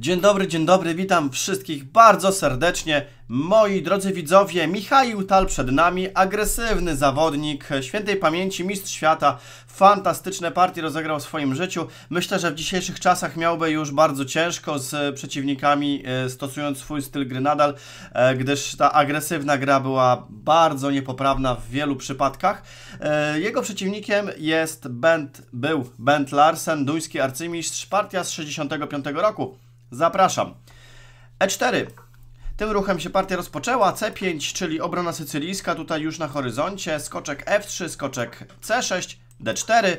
Dzień dobry, dzień dobry, witam wszystkich bardzo serdecznie. Moi drodzy widzowie, Michał Tal przed nami, agresywny zawodnik, świętej pamięci mistrz świata, fantastyczne partie rozegrał w swoim życiu. Myślę, że w dzisiejszych czasach miałby już bardzo ciężko z przeciwnikami, e, stosując swój styl gry nadal, e, gdyż ta agresywna gra była bardzo niepoprawna w wielu przypadkach. E, jego przeciwnikiem jest Bent, był Bent Larsen, duński arcymistrz, partia z 65 roku. Zapraszam. E4. Tym ruchem się partia rozpoczęła. C5, czyli obrona sycylijska tutaj już na horyzoncie. Skoczek F3, skoczek C6, D4.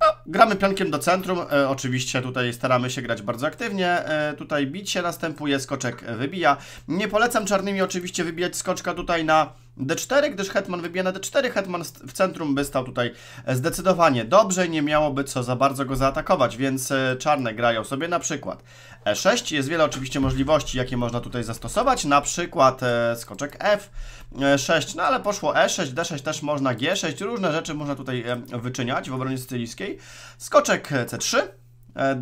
No, gramy pionkiem do centrum. E, oczywiście tutaj staramy się grać bardzo aktywnie. E, tutaj bicie następuje, skoczek wybija. Nie polecam czarnymi oczywiście wybijać skoczka tutaj na D4, gdyż hetman wybija na D4, hetman w centrum by stał tutaj e, zdecydowanie dobrze i nie miałoby co za bardzo go zaatakować, więc e, czarne grają sobie na przykład E6, jest wiele oczywiście możliwości, jakie można tutaj zastosować, na przykład e, skoczek F6, no ale poszło E6, D6 też można, G6, różne rzeczy można tutaj wyczyniać w obronie sycylijskiej, skoczek C3,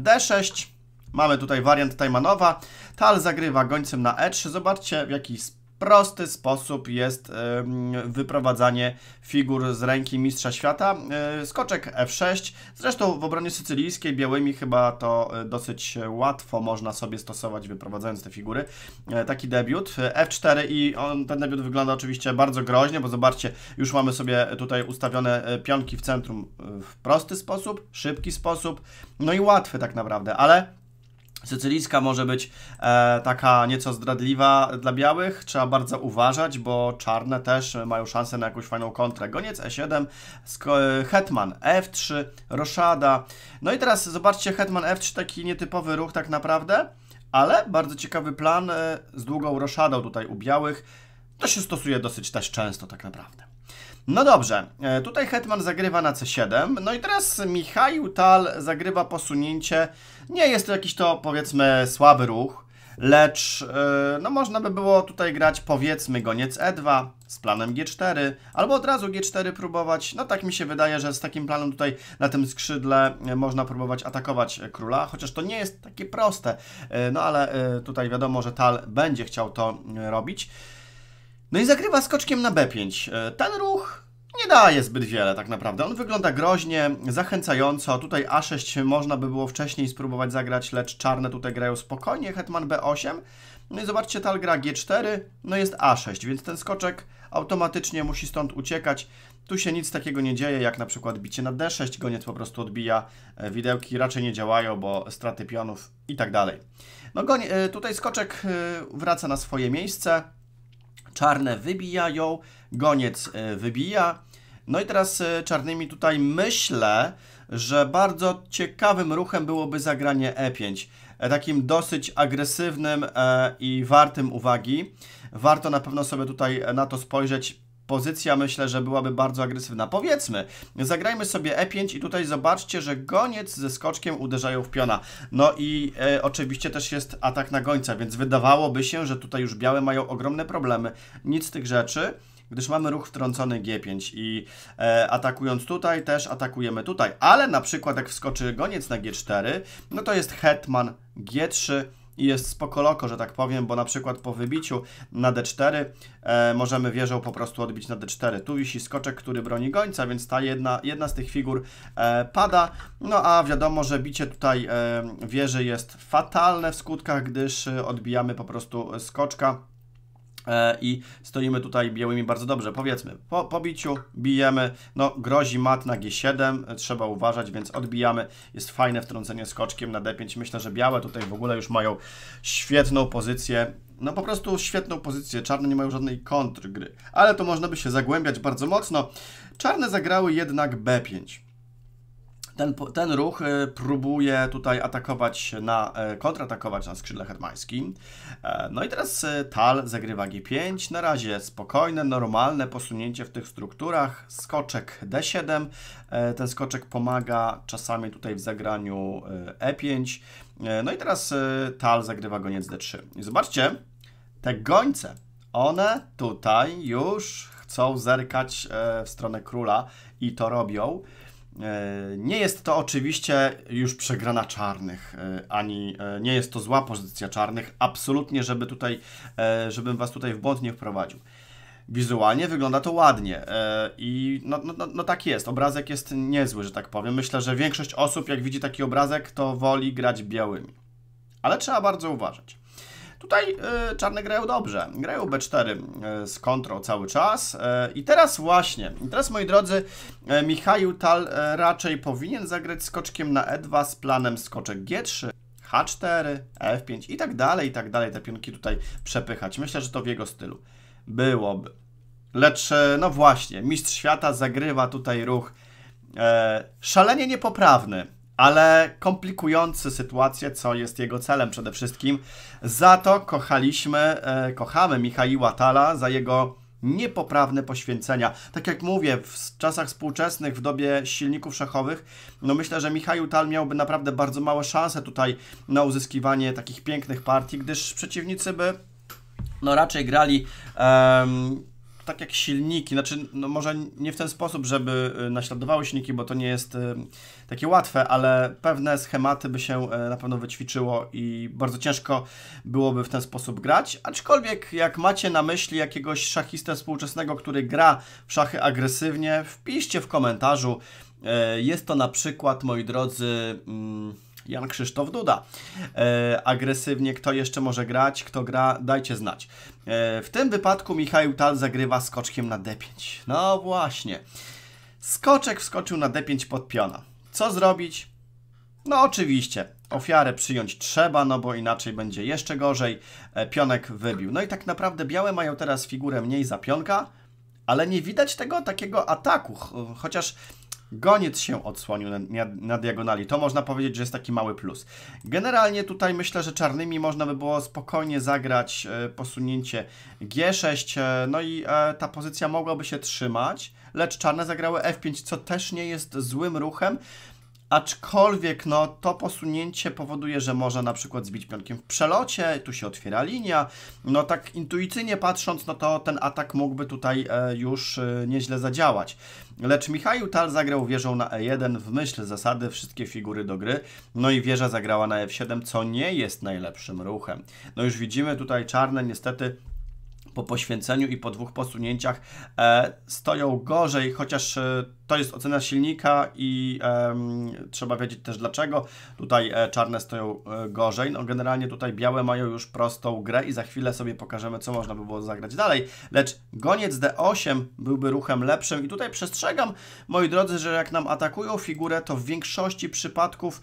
D6, mamy tutaj wariant Tajmanowa, Tal zagrywa gońcem na E3, zobaczcie w jaki sposób prosty sposób jest wyprowadzanie figur z ręki mistrza świata. E, skoczek F6, zresztą w obronie sycylijskiej białymi chyba to e, dosyć łatwo można sobie stosować wyprowadzając te figury. E, taki debiut F4 i on, ten debiut wygląda oczywiście bardzo groźnie, bo zobaczcie, już mamy sobie tutaj ustawione pionki w centrum w prosty sposób, szybki sposób, no i łatwy tak naprawdę, ale Sycylijska może być e, taka nieco zdradliwa dla białych, trzeba bardzo uważać, bo czarne też mają szansę na jakąś fajną kontrę. Goniec E7, Hetman F3, Roszada. No i teraz zobaczcie, Hetman F3, taki nietypowy ruch tak naprawdę, ale bardzo ciekawy plan e, z długą Roszadą tutaj u białych. To się stosuje dosyć też często tak naprawdę. No dobrze, e, tutaj Hetman zagrywa na C7, no i teraz Michał Tal zagrywa posunięcie. Nie jest to jakiś to, powiedzmy, słaby ruch, lecz e, no można by było tutaj grać, powiedzmy, goniec E2 z planem G4, albo od razu G4 próbować. No tak mi się wydaje, że z takim planem tutaj na tym skrzydle e, można próbować atakować króla, chociaż to nie jest takie proste, no ale tutaj wiadomo, że Tal będzie chciał to robić. No i zagrywa skoczkiem na B5. Ten ruch nie daje zbyt wiele tak naprawdę. On wygląda groźnie, zachęcająco. Tutaj A6 można by było wcześniej spróbować zagrać, lecz czarne tutaj grają spokojnie. Hetman B8. No i zobaczcie, tal gra G4, no jest A6, więc ten skoczek automatycznie musi stąd uciekać. Tu się nic takiego nie dzieje, jak na przykład bicie na D6, goniec po prostu odbija, e, widełki raczej nie działają, bo straty pionów i tak dalej. No goń, e, tutaj skoczek e, wraca na swoje miejsce, czarne wybijają, goniec wybija, no i teraz y, czarnymi tutaj myślę, że bardzo ciekawym ruchem byłoby zagranie E5. E, takim dosyć agresywnym e, i wartym uwagi. Warto na pewno sobie tutaj e, na to spojrzeć pozycja myślę, że byłaby bardzo agresywna. Powiedzmy, zagrajmy sobie E5 i tutaj zobaczcie, że goniec ze skoczkiem uderzają w piona. No i e, oczywiście też jest atak na gońca, więc wydawałoby się, że tutaj już białe mają ogromne problemy. Nic z tych rzeczy gdyż mamy ruch wtrącony G5 i e, atakując tutaj też atakujemy tutaj, ale na przykład jak wskoczy goniec na G4, no to jest hetman G3, i jest spokoloko, że tak powiem, bo na przykład po wybiciu na D4 e, możemy wieżą po prostu odbić na D4. Tu wisi skoczek, który broni gońca, więc ta jedna, jedna z tych figur e, pada. No a wiadomo, że bicie tutaj e, wieży jest fatalne w skutkach, gdyż e, odbijamy po prostu skoczka E, i stoimy tutaj białymi bardzo dobrze. Powiedzmy, po, pobiciu bijemy, no grozi mat na G7, e, trzeba uważać, więc odbijamy. Jest fajne wtrącenie skoczkiem na D5. Myślę, że białe tutaj w ogóle już mają świetną pozycję, no po prostu świetną pozycję. Czarne nie mają żadnej kontrgry, ale to można by się zagłębiać bardzo mocno. Czarne zagrały jednak B5. Ten, ten ruch e, próbuje tutaj atakować na, e, kontratakować na skrzydle hetmańskim. E, no i teraz Tal zagrywa G5. Na razie spokojne, normalne posunięcie w tych strukturach. Skoczek D7. Ten skoczek pomaga czasami tutaj w zagraniu E5. No i teraz Tal zagrywa goniec D3. I zobaczcie, te gońce, one tutaj już chcą zerkać w stronę króla i to robią. E, nie jest to oczywiście już przegrana czarnych, e, ani e, nie jest to zła pozycja czarnych, absolutnie, żeby tutaj, żebym was tutaj w błąd nie wprowadził. Wizualnie wygląda to ładnie i no, no, no, no tak jest, obrazek jest niezły, że tak powiem. Myślę, że większość osób jak widzi taki obrazek, to woli grać białymi. Ale trzeba bardzo uważać. Tutaj y, czarne grają dobrze. Grają B4 y, e, z kontrą cały czas. Y, I teraz właśnie, teraz moi drodzy, y, Michał Tal raczej powinien zagrać skoczkiem na E2 z planem skoczek G3. H4, F5 i tak dalej, i tak dalej, te pionki tutaj przepychać. Myślę, że to w jego stylu byłoby. Lecz, no właśnie, mistrz świata zagrywa tutaj ruch e, szalenie niepoprawny ale komplikujący sytuację, co jest jego celem przede wszystkim. Za to kochaliśmy, e, kochamy Michaiła Tala za jego niepoprawne poświęcenia. Tak jak mówię, w czasach współczesnych, w dobie silników szachowych, no myślę, że Michał Tal miałby naprawdę bardzo małe szanse tutaj na uzyskiwanie takich pięknych partii, gdyż przeciwnicy by no raczej grali um, tak jak silniki, znaczy no może nie w ten sposób, żeby y, naśladowały silniki, bo to nie jest y, takie łatwe, ale pewne schematy by się e, na pewno wyćwiczyło i bardzo ciężko byłoby w ten sposób grać. Aczkolwiek jak macie na myśli jakiegoś szachistę współczesnego, który gra w szachy agresywnie, wpiszcie w komentarzu. E, jest to na przykład, moi drodzy... Mm, Jan Krzysztof Duda. E, agresywnie, kto jeszcze może grać, kto gra, dajcie znać. E, w tym wypadku Michał Tal zagrywa skoczkiem na D5. No właśnie. Skoczek wskoczył na D5 pod piona. Co zrobić? No oczywiście, ofiarę przyjąć trzeba, no bo inaczej będzie jeszcze gorzej. E, pionek wybił. No i tak naprawdę białe mają teraz figurę mniej za pionka, ale nie widać tego takiego ataku, chociaż Goniec się odsłonił na, na, diagonali. To można powiedzieć, że jest taki mały plus. Generalnie tutaj myślę, że czarnymi można by było spokojnie zagrać e, posunięcie G6, e, no i e, ta pozycja mogłaby się trzymać, lecz czarne zagrały F5, co też nie jest złym ruchem. Aczkolwiek no, to posunięcie powoduje, że może na przykład zbić pionkiem w przelocie, tu się otwiera linia. No tak intuicyjnie patrząc, no to ten atak mógłby tutaj e, już e, nieźle zadziałać. Lecz Michał Tal zagrał wieżą na E1 w myśl zasady wszystkie figury do gry, no i wieża zagrała na F7, co nie jest najlepszym ruchem. No już widzimy tutaj czarne niestety po poświęceniu i po dwóch posunięciach e, stoją gorzej, chociaż e, to jest ocena silnika i e, trzeba wiedzieć też dlaczego. Tutaj e, czarne stoją e, gorzej. No, generalnie tutaj białe mają już prostą grę i za chwilę sobie pokażemy, co można by było zagrać dalej. Lecz goniec D8 byłby ruchem lepszym i tutaj przestrzegam, moi drodzy, że jak nam atakują figurę, to w większości przypadków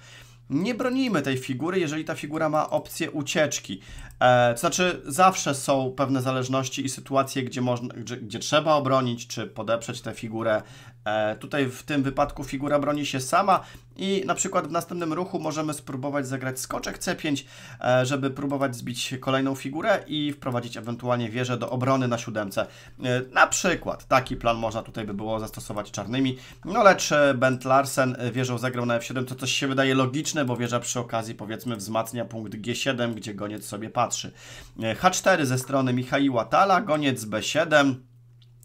nie bronimy tej figury, jeżeli ta figura ma opcję ucieczki. E, to znaczy, zawsze są pewne zależności i sytuacje, gdzie, można, gdzie, gdzie trzeba obronić czy podeprzeć tę figurę E, tutaj w tym wypadku figura broni się sama i na przykład w następnym ruchu możemy spróbować zagrać skoczek C5, e, żeby próbować zbić kolejną figurę i wprowadzić ewentualnie wieżę do obrony na siódemce. E, na przykład taki plan można tutaj by było zastosować czarnymi, no lecz Bent Larsen wieżą zagrał na F7, to coś się wydaje logiczne, bo wieża przy okazji powiedzmy wzmacnia punkt G7, gdzie goniec sobie patrzy. H4 ze strony Michaiła Tala, goniec B7,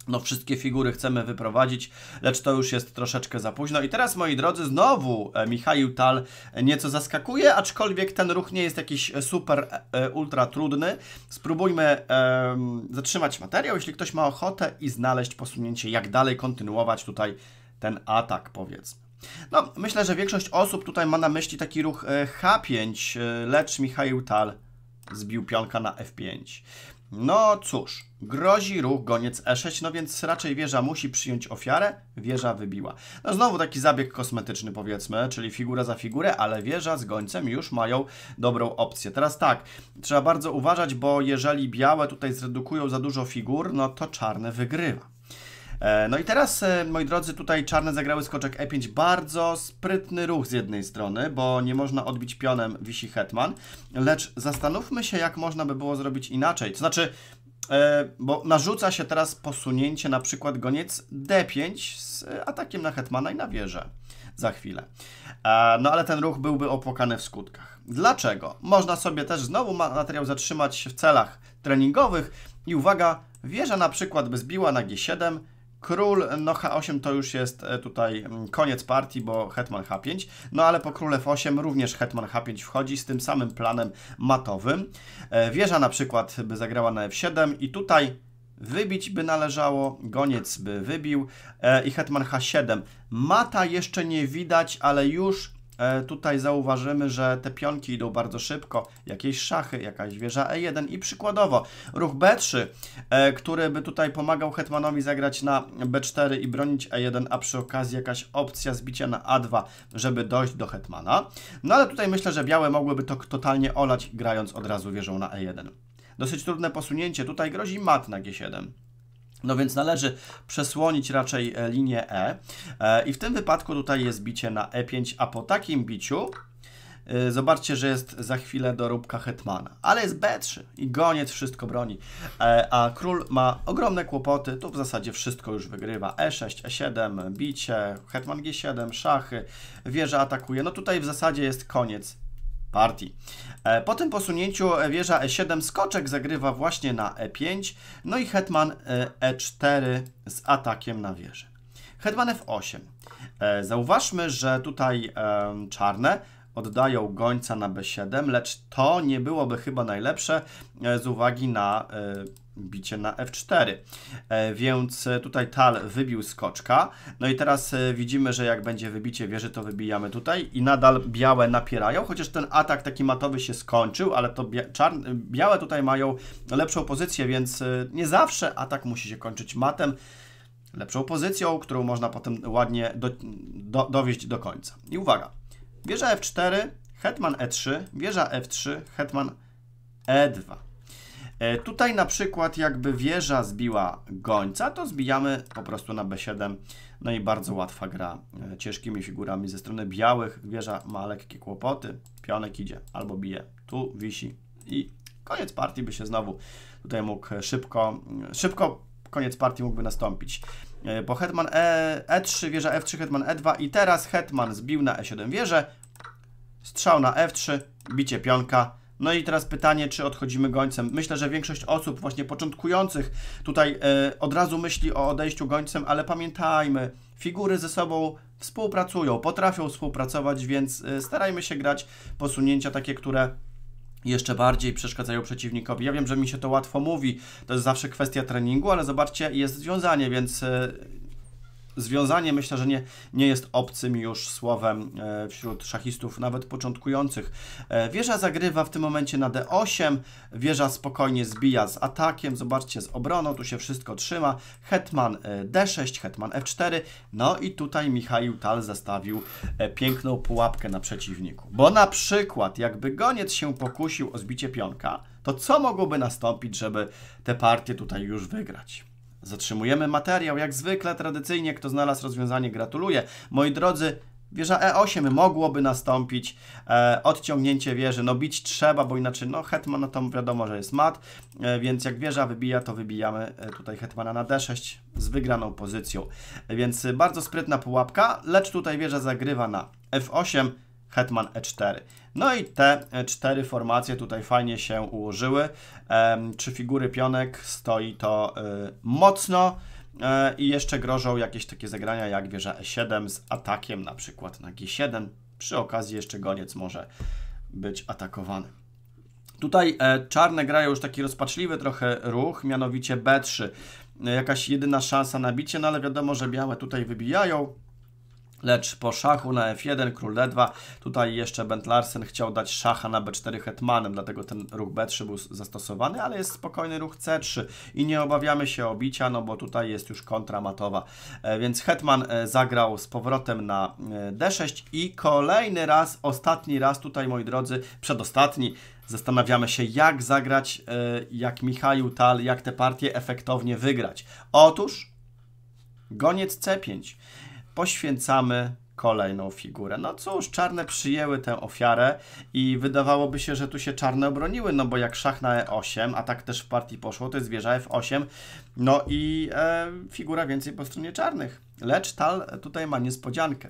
no wszystkie figury chcemy wyprowadzić, lecz to już jest troszeczkę za późno. I teraz, moi drodzy, znowu e, Michał Tal e, nieco zaskakuje, aczkolwiek ten ruch nie jest jakiś e, super, ultra trudny. Spróbujmy um, zatrzymać materiał, jeśli ktoś ma ochotę i znaleźć posunięcie, jak dalej kontynuować tutaj ten atak, powiedzmy. No, myślę, że większość osób tutaj ma na myśli taki ruch H5, lecz Michał Tal zbił pionka na F5. No cóż, grozi ruch goniec E6, no więc raczej wieża musi przyjąć ofiarę, wieża wybiła. No znowu taki zabieg kosmetyczny powiedzmy, czyli figura za figurę, ale wieża z gońcem już mają dobrą opcję. Teraz tak, trzeba bardzo uważać, bo jeżeli białe tutaj zredukują za dużo figur, no to czarne wygrywa. E, no i teraz, e, moi drodzy, tutaj czarne zagrały skoczek e5. Bardzo sprytny ruch z jednej strony, bo nie można odbić pionem wisi hetman, lecz zastanówmy się, jak można by było zrobić inaczej. To znaczy, e, bo narzuca się teraz posunięcie na przykład goniec d5 z atakiem na hetmana i na wieżę za chwilę. No ale ten ruch byłby opłakany w skutkach. Dlaczego? Można sobie też znowu materiał zatrzymać w celach treningowych i uwaga, wieża na przykład by zbiła na g7, Król, no H8 to już jest e, tutaj mm, koniec partii, bo hetman H5, no ale po król F8 również hetman H5 wchodzi z tym samym planem matowym. E, wieża na przykład by zagrała na F7 i tutaj wybić by należało, goniec by wybił e, i hetman H7. Mata jeszcze nie widać, ale już E, tutaj zauważymy, że te pionki idą bardzo szybko, jakieś szachy, jakaś wieża E1 i przykładowo ruch B3, e, który by tutaj pomagał hetmanowi zagrać na B4 i bronić E1, a przy okazji jakaś opcja zbicia na A2, żeby dojść do hetmana. No ale tutaj myślę, że białe mogłyby to totalnie olać, grając od razu wieżą na E1. Dosyć trudne posunięcie, tutaj grozi mat na G7. No więc należy przesłonić raczej e, linię e. e i w tym wypadku tutaj jest bicie na E5, a po takim biciu e, Zobaczcie, że jest za chwilę doróbka Hetmana, ale jest B3 i goniec wszystko broni, a król ma ogromne kłopoty, tu w zasadzie wszystko już wygrywa, E6, E7, bicie, Hetman G7, szachy, wieża atakuje, no tutaj w zasadzie jest koniec partii. E, po tym posunięciu e, wieża E7 skoczek zagrywa właśnie na E5, no i hetman E4 e z atakiem na wieżę. Hetman F8. Zauważmy, że tutaj czarne oddają gońca na B7, lecz to nie byłoby chyba najlepsze z uwagi na bicie na f4. E, więc e, tutaj tal wybił skoczka. No i teraz e, widzimy, że jak będzie wybicie wieży, to wybijamy tutaj i nadal białe napierają, chociaż ten atak taki matowy się skończył, ale to białe tutaj mają lepszą pozycję, więc nie zawsze atak musi się kończyć matem lepszą pozycją, którą można potem ładnie do, do, dowieść do końca. I uwaga, wieża f4, hetman e3, wieża f3, hetman e2. E, tutaj na przykład jakby wieża zbiła gońca, to zbijamy po prostu na B7. No i bardzo łatwa gra e, ciężkimi figurami ze strony białych. Wieża ma lekkie kłopoty, pionek idzie albo bije, tu wisi i koniec partii by się znowu tutaj mógł szybko, mm, szybko koniec partii mógłby nastąpić. Po e, hetman e, E3, wieża F3, hetman E2 i teraz hetman zbił na E7 wieżę, strzał na F3, bicie pionka, no i teraz pytanie, czy odchodzimy gońcem. Myślę, że większość osób właśnie początkujących tutaj y, od razu myśli o odejściu gońcem, ale pamiętajmy, figury ze sobą współpracują, potrafią współpracować, więc y, starajmy się grać posunięcia takie, które jeszcze bardziej przeszkadzają przeciwnikowi. Ja wiem, że mi się to łatwo mówi, to jest zawsze kwestia treningu, ale zobaczcie, jest związanie, więc y, związanie myślę, że nie, nie jest obcym już słowem e, wśród szachistów, nawet początkujących. E, wieża zagrywa w tym momencie na d8, wieża spokojnie zbija z atakiem, zobaczcie, z obroną, tu się wszystko trzyma, hetman e, d6, hetman f4, no i tutaj Michał Tal zastawił piękną pułapkę na przeciwniku, bo na przykład jakby goniec się pokusił o zbicie pionka, to co mogłoby nastąpić, żeby tę partię tutaj już wygrać? Zatrzymujemy materiał. Jak zwykle, tradycyjnie, kto znalazł rozwiązanie, gratuluję. Moi drodzy, wieża E8 mogłoby nastąpić e, odciągnięcie wieży. No bić trzeba, bo inaczej, no hetman to wiadomo, że jest mat, e, więc jak wieża wybija, to wybijamy e, tutaj hetmana na D6 z wygraną pozycją. Więc bardzo sprytna pułapka, lecz tutaj wieża zagrywa na F8, hetman e4. No i te e cztery formacje tutaj fajnie się ułożyły. Czy figury pionek stoi to y, mocno e, i jeszcze grożą jakieś takie zagrania jak wieża e7 z atakiem na przykład na g7. Przy okazji jeszcze goniec może być atakowany. Tutaj e, czarne grają już taki rozpaczliwy trochę ruch, mianowicie b3. Jakaś jedyna szansa na bicie, no ale wiadomo, że białe tutaj wybijają. Lecz po szachu na f1, król d2, tutaj jeszcze Bent Larsen chciał dać szacha na b4 hetmanem, dlatego ten ruch b3 był zastosowany, ale jest spokojny ruch c3 i nie obawiamy się obicia, no bo tutaj jest już kontra matowa. E, więc hetman e, zagrał z powrotem na e, d6 i kolejny raz, ostatni raz tutaj moi drodzy, przedostatni, Zastanawiamy się, jak zagrać, jak Michał Tal, jak te partie efektownie wygrać. Otóż goniec C5 poświęcamy kolejną figurę. No cóż, czarne przyjęły tę ofiarę i wydawałoby się, że tu się czarne obroniły, no bo jak szach na e8, a tak też w partii poszło, to jest wieża f8, no i e, figura więcej po stronie czarnych. Lecz Tal tutaj ma niespodziankę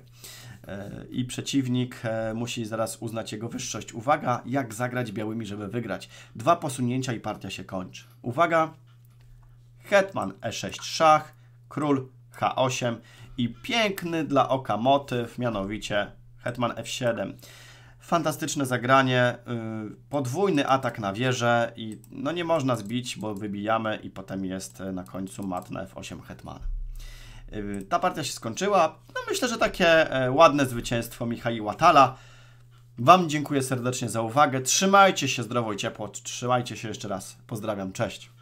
e, i przeciwnik e, musi zaraz uznać jego wyższość. Uwaga, jak zagrać białymi, żeby wygrać. Dwa posunięcia i partia się kończy. Uwaga, hetman e6 szach, król h8 i piękny dla oka motyw, mianowicie Hetman F7. Fantastyczne zagranie, y, podwójny atak na wieżę i no nie można zbić, bo wybijamy i potem jest y, na końcu mat na F8 Hetman. Y, ta partia się skończyła. No myślę, że takie e, ładne zwycięstwo Michała Tala. Wam dziękuję serdecznie za uwagę. Trzymajcie się zdrowo i ciepło. Trzymajcie się jeszcze raz. Pozdrawiam. Cześć.